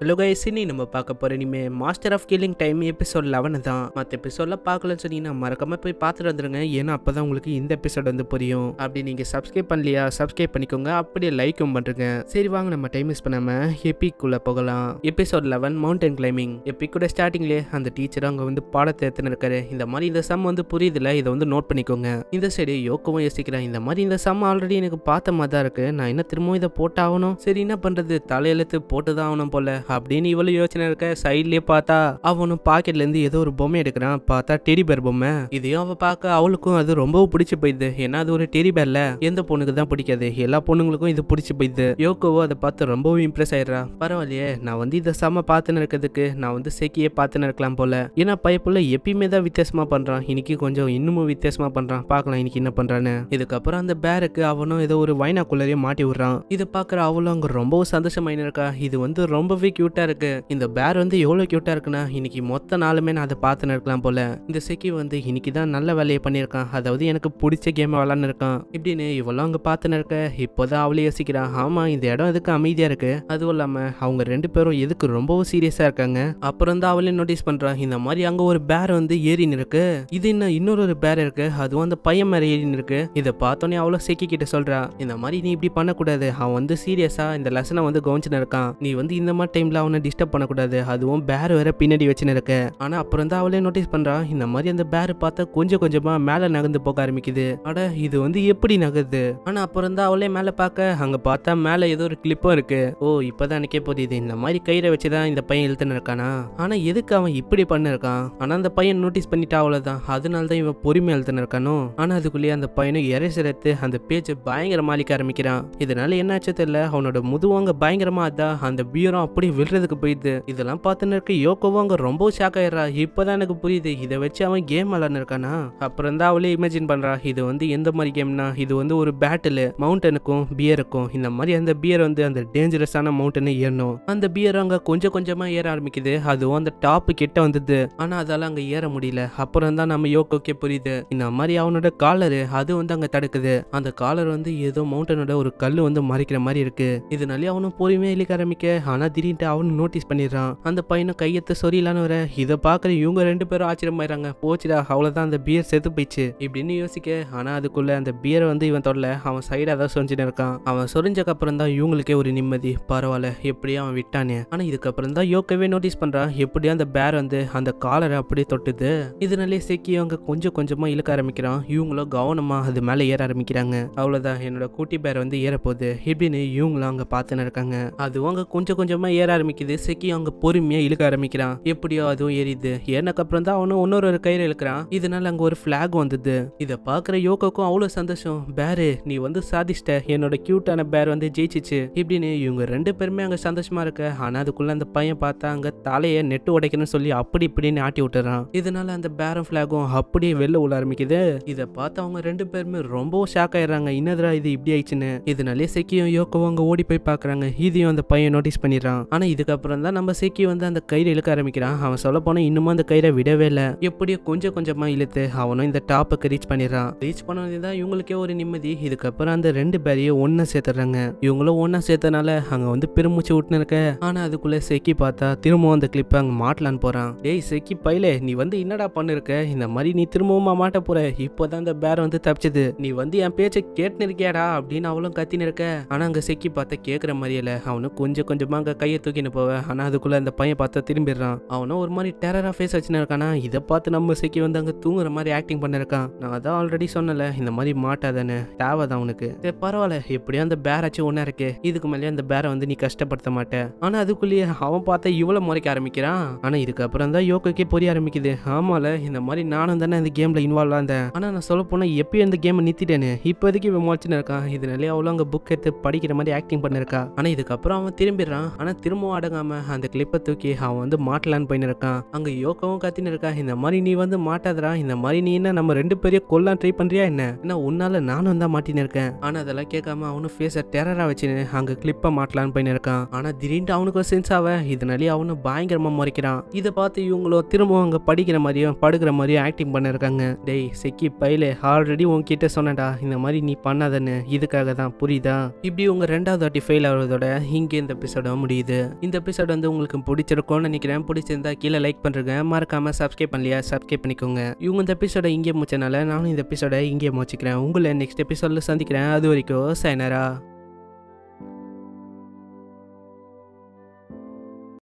hello guys இனி நம்ம பார்க்க போகிற இனிமே master of killing time episode eleven தான் மற்ற எபிசோட பார்க்கலன்னு சொன்னீங்கன்னா மறக்காம போய் பார்த்துட்டு வந்துருங்க ஏன்னா அப்போ தான் உங்களுக்கு இந்த எபிசோட் வந்து புரியும் அப்படி நீங்கள் சப்ஸ்கிரைப் பண்ணலையா சப்ஸ்கிரைப் பண்ணிக்கோங்க அப்படியே லைக்கும் பண்ணுறங்க சரி வாங்க நம்ம டைம் மிஸ் பண்ணாமல் எப்பிக்குள்ளே போகலாம் எபிசோட் லெவன் மவுண்டன் கிளைம்பிங் எப்பிக்கூட ஸ்டார்டிங்லேயே அந்த டீச்சர் அங்கே வந்து பாடத்தை எத்தனை இருக்காரு இந்த மாதிரி இந்த சம் வந்து புரியுதுல இதை வந்து நோட் பண்ணிக்கோங்க இந்த சைடு யோக்கவும் யோசிக்கிறேன் இந்த மாதிரி இந்த சம் ஆல்ரெடி எனக்கு பார்த்த மாதிரி தான் இருக்குது நான் என்ன திரும்பவும் இதை போட்டாகணும் சரி என்ன பண்ணுறது தலையெழுத்து போட்டு தான் ஆகணும் போல அப்படின்னு இவ்வளவு யோசனை இருக்க சைட்லயே பார்த்தா அவனும் பாக்கெட்ல இருந்து ஏதோ ஒரு பொம்மை எடுக்கிறான் பார்த்தா டெடி பேர் பொம்மை இதையும் அவ பார்க்க அவளுக்கும் அது ரொம்ப பிடிச்சு போயிடுது ஏன்னா அது ஒரு டெடி பேர்ல எந்த பொண்ணுக்கு தான் பிடிக்காது எல்லா பொண்ணுங்களுக்கும் இது பிடிச்சு போயிடுது யோகோவோ அதை பார்த்து ரொம்பவும் இம்ப்ரெஸ் ஆயிடுறா பரவாயில்லையே நான் வந்து இதை சம பார்த்துன்னு இருக்கிறதுக்கு நான் வந்து செக்கியே பார்த்துன்னு இருக்கலாம் போல ஏன்னா பைப்புல எப்பயுமே தான் வித்தியாசமா பண்றான் இன்னைக்கு கொஞ்சம் இன்னமும் வித்தியாசமா பண்றான் பார்க்கலாம் இன்னைக்கு என்ன பண்றான்னு இதுக்கப்புறம் அந்த பேருக்கு அவனும் ஏதோ ஒரு வைனாக்குள்ளரையும் மாட்டி விடுறான் இதை பார்க்குற அவளும் அங்கே ரொம்பவும் சந்தோஷமாயின்னு இருக்கா இது வந்து ரொம்பவே க்யூட்டாக இருக்குது இந்த பேர் வந்து எவ்வளோ க்யூட்டாக இருக்குன்னா இன்னைக்கு மொத்த நாளுமே நான் அதை பார்த்துன்னு இருக்கலாம் போல் இந்த செக்கி வந்து இன்னைக்கு தான் நல்ல வேலையை பண்ணியிருக்கான் அதாவது எனக்கு பிடிச்ச கேம் விளாட்னு இருக்கான் இப்படின்னு இவ்வளவு அங்கே பார்த்துன்னு இருக்க இப்போ தான் அவளே யோசிக்கிறான் ஆமாம் இந்த இடம் எதுக்கு அமைதியாக இருக்குது அதுவும் இல்லாமல் அவங்க ரெண்டு பேரும் எதுக்கு ரொம்பவும் சீரியஸாக இருக்காங்க அப்புறம் தான் அவளே நோட்டீஸ் பண்ணுறான் இந்த மாதிரி அங்கே ஒரு பேர் வந்து ஏறின்னு இருக்கு இது என்ன இன்னொரு ஒரு பேர் இருக்கு அதுவும் அந்த பையன் மேலே ஏறி நிற்கு இதை பார்த்தோன்னே அவ்வளோ செக்கி கிட்ட சொல்கிறா இந்த மாதிரி நீ இப்படி பண்ணக்கூடாது அவன் வந்து சீரியஸாக இந்த லெசனை வந்து கவனிச்சு இருக்கான் நீ வந்து இந்த மாதிரி டைம் டைமில் அவனை டிஸ்டர்ப் பண்ணக்கூடாது அதுவும் பேர் வேற பின்னாடி வச்சுன்னு இருக்கு ஆனால் அப்புறம் தான் அவளே நோட்டீஸ் பண்ணுறான் இந்த மாதிரி அந்த பேர் பார்த்தா கொஞ்சம் கொஞ்சமாக மேலே நகர்ந்து போக ஆரம்பிக்குது அட இது வந்து எப்படி நகருது ஆனால் அப்புறம் தான் அவளே மேலே பார்க்க அங்கே பார்த்தா மேலே ஏதோ ஒரு கிளிப்பும் இருக்கு ஓ இப்பதான் எனக்கே புரியுது இந்த மாதிரி கயிறை வச்சு தான் இந்த பையன் இழுத்துன்னு இருக்கானா ஆனால் எதுக்கு அவன் இப்படி பண்ணிருக்கான் ஆனால் அந்த பையன் நோட்டீஸ் பண்ணிட்டா அவ்வளோதான் அதனால தான் இவன் பொறுமை எழுத்துனிருக்கானோ இருக்கானோ ஆனால் அதுக்குள்ளேயே அந்த பையனை எரேசர் அந்த பேச்சை பயங்கரமாக அழிக்க ஆரம்பிக்கிறான் இதனால என்னாச்சு தெரியல அவனோட முதுவாங்க பயங்கரமாக அதான் அந்த பியூரம் அப்படியே விழுறதுக்கு போயிடுது இதெல்லாம் பார்த்துன்னு இருக்க யோகோவும் அங்கே ரொம்ப ஷாக் ஆயிடுறா இப்பதான் எனக்கு புரியுது இதை வச்சு அவன் கேம் விளாட்னு இருக்கானா அப்புறம் தான் அவளே இமேஜின் பண்ணுறா இது வந்து எந்த மாதிரி கேம்னா இது வந்து ஒரு பேட்டில் மவுண்டனுக்கும் பியருக்கும் இந்த மாதிரி அந்த பியர் வந்து அந்த டேஞ்சரஸான மவுண்டனை ஏறணும் அந்த பியர் அங்கே கொஞ்சம் கொஞ்சமாக ஏற ஆரம்பிக்குது அதுவும் அந்த டாப்பு கிட்ட வந்தது ஆனால் அதால் அங்கே ஏற முடியல அப்புறம் தான் நம்ம யோகோக்கே புரியுது இந்த மாதிரி அவனோட காலரு அது வந்து அங்கே தடுக்குது அந்த காலர் வந்து ஏதோ மவுண்டனோட ஒரு கல் வந்து மறைக்கிற மாதிரி இருக்கு இதனாலே அவனும் பொறுமையாக இழுக்க ஆரம்பிக்க ஆனால் திடீர்னு பண்ணிட்டு அவனு நோட்டீஸ் பண்ணிடுறான் அந்த பையனை கையத்த சொரியலான்னு வர இதை பார்க்குற இவங்க ரெண்டு பேரும் ஆச்சரியமாயிராங்க போச்சுடா அவ்வளோதான் அந்த பியர் செத்து போயிடுச்சு இப்படின்னு யோசிக்க ஆனால் அதுக்குள்ள அந்த பியரை வந்து இவன் தொடல அவன் சைடாக தான் சொரிஞ்சுன்னு இருக்கான் அவன் சொரிஞ்சக்கு அப்புறம் தான் இவங்களுக்கே ஒரு நிம்மதி பரவாயில்ல எப்படியும் அவன் விட்டானே ஆனால் இதுக்கப்புறம் தான் யோக்கவே நோட்டீஸ் பண்ணுறான் எப்படியோ அந்த பேர் வந்து அந்த காலரை அப்படியே தொட்டுது இதனாலே சிக்கி அவங்க கொஞ்சம் கொஞ்சமாக இழுக்க ஆரம்பிக்கிறான் இவங்களும் கவனமாக அது மேலே ஏற ஆரம்பிக்கிறாங்க அவ்வளோதான் என்னோட கூட்டி பேர் வந்து ஏறப்போகுது இப்படின்னு இவங்களும் அங்கே பார்த்துன்னு இருக்காங்க அது அவங்க கொஞ்சம் கொஞ்சமாக ஏற ஏற ஆரம்பிக்குது செக்கி அவங்க பொறுமையா இழுக்க ஆரம்பிக்கிறான் எப்படியோ அதுவும் எரியுது ஏனக்கு அப்புறம் தான் அவனும் இன்னொரு கயிறு இழுக்கிறான் இதனால அங்க ஒரு பிளாக் வந்தது இதை பாக்குற யோகாக்கும் அவ்வளவு சந்தோஷம் பேரு நீ வந்து சாதிச்சிட்ட என்னோட கியூட்டான பேர் வந்து ஜெயிச்சிச்சு இப்படின்னு இவங்க ரெண்டு பேருமே அங்க சந்தோஷமா இருக்க ஆனா அதுக்குள்ள அந்த பையன் பார்த்தா அங்க தலையை நெட்டு உடைக்கணும்னு சொல்லி அப்படி இப்படின்னு ஆட்டி விட்டுறான் இதனால அந்த பேரம் பிளாகும் அப்படியே வெளில உள்ள ஆரம்பிக்குது இதை பார்த்து அவங்க ரெண்டு பேருமே ரொம்பவும் ஷாக் ஆயிடுறாங்க என்னதுரா இது இப்படி ஆயிடுச்சுன்னு இதனாலே செக்கியும் யோகாவும் அங்க ஓடி போய் பாக்குறாங்க இதையும் அந்த பையன் நோட்டீஸ் பண்ணிடுறான் ஆனால் இதுக்கப்புறம் தான் நம்ம சிக்கி வந்து அந்த கயிறு இழுக்க ஆரம்பிக்கிறான் அவன் சொல்ல போனால் இன்னுமும் அந்த கயிறை விடவே இல்லை எப்படியோ கொஞ்சம் கொஞ்சமாக இழுத்து அவனும் இந்த டாப்புக்கு ரீச் பண்ணிடுறான் ரீச் பண்ணது தான் இவங்களுக்கே ஒரு நிம்மதி இதுக்கப்புறம் அந்த ரெண்டு பேரையும் ஒன்றா சேர்த்துறாங்க இவங்களும் ஒன்றா சேர்த்தனால அங்கே வந்து பெருமிச்சு விட்டுன்னு இருக்க ஆனால் அதுக்குள்ளே செக்கி பார்த்தா திரும்பவும் அந்த கிளிப்பை அங்கே மாட்டலான்னு போகிறான் டேய் செக்கி பையிலே நீ வந்து என்னடா பண்ணிருக்க இந்த மாதிரி நீ திரும்பவும் மாட்ட போற இப்போதான் இந்த பேர் வந்து தப்பிச்சது நீ வந்து என் பேச்சை கேட்டுன்னு இருக்கியாடா அப்படின்னு அவளும் கத்தின்னு இருக்க ஆனால் அங்கே செக்கி பார்த்தா கேட்குற மாதிரியல அவனும் கொஞ்சம் கொஞ்சமாக அங்கே கையை தூக்கின்னு போவேன் ஆனால் அதுக்குள்ளே அந்த பையன் பார்த்தா திரும்பிடுறான் அவனும் ஒரு மாதிரி டெரராக ஃபேஸ் வச்சுன்னு இருக்கானா இதை பார்த்து நம்ம சிக்கி வந்து அங்கே தூங்குற மாதிரி ஆக்டிங் பண்ணிருக்கான் நான் அதான் ஆல்ரெடி சொன்னல இந்த மாதிரி மாட்டாதானே தேவைதான் அவனுக்கு சரி பரவாயில்ல எப்படியோ அந்த பேராச்சும் ஒன்றா இருக்கு இதுக்கு மேலேயே அந்த பேரை வந்து நீ கஷ்டப்படுத்த மாட்டேன் ஆனால் அதுக்குள்ளேயே அவன் பார்த்தா இவ்வளோ முறைக்க ஆரம்பிக்கிறான் ஆனால் இதுக்கப்புறம் தான் யோகக்கே புரிய ஆரம்பிக்குது ஆமால இந்த மாதிரி நானும் தானே அந்த கேமில் இன்வால்வ் ஆந்தேன் ஆனால் நான் சொல்ல போனால் எப்பயும் இந்த கேமை நிறுத்திட்டேன்னு இப்போதைக்கு இவன் முளைச்சுன்னு இருக்கான் இதனாலே அவ்வளோ அங்கே புக் எடுத்து படிக்கிற மாதிரி ஆக்டிங் பண்ணிருக்கா ஆனால் இதுக்கப்புறம் அவன் திரும்பிடுறான் ஆனால் திரும்ப இன்னமும் அடங்காம அந்த கிளிப்பை தூக்கி அவன் வந்து மாட்டலான்னு போயின்னு இருக்கான் அங்க யோகாவும் கத்தின்னு இருக்கா இந்த மாதிரி நீ வந்து மாட்டாதரா இந்த மாதிரி நீ என்ன நம்ம ரெண்டு பேரையும் கொல்லாம் ட்ரை பண்றியா என்ன ஏன்னா உன்னால நானும் தான் மாட்டின்னு இருக்கேன் ஆனா அதெல்லாம் கேட்காம அவனும் பேச டெரரா வச்சுன்னு அங்க கிளிப்பை மாட்டலான்னு போயின்னு இருக்கான் ஆனா திடீர்னு அவனுக்கு சென்ஸ் ஆவ இதனாலே அவனு பயங்கரமா முறைக்கிறான் இதை பார்த்து இவங்களும் திரும்பவும் அங்க படிக்கிற மாதிரியும் படுக்கிற மாதிரியும் ஆக்டிங் பண்ணிருக்காங்க டேய் செக்கி பயிலே ஆல்ரெடி உன்கிட்ட சொன்னடா இந்த மாதிரி நீ பண்ணாதன்னு இதுக்காக தான் புரியுதா இப்படி உங்க ரெண்டாவது வாட்டி ஃபெயில் ஆகுறதோட இங்கே இந்த எபிசோட முடியுது இந்த எபிசோட் வந்து உங்களுக்கு பிடிச்சிருக்கும்னு நினைக்கிறேன் பிடிச்சிருந்தா கீழே லைக் பண்ணுறங்க மறக்காம சப்ஸ்கிரைப் பண்ணலையா சப்ஸ்கிரைப் பண்ணிக்கோங்க இவங்க இந்த எபிசோட இங்கே முடிச்சனால நானும் இந்த எபிசோட இங்கே முடிச்சுக்கிறேன் உங்களை நெக்ஸ்ட் எபிசோடில் சந்திக்கிறேன் அது வரைக்கும் சைனரா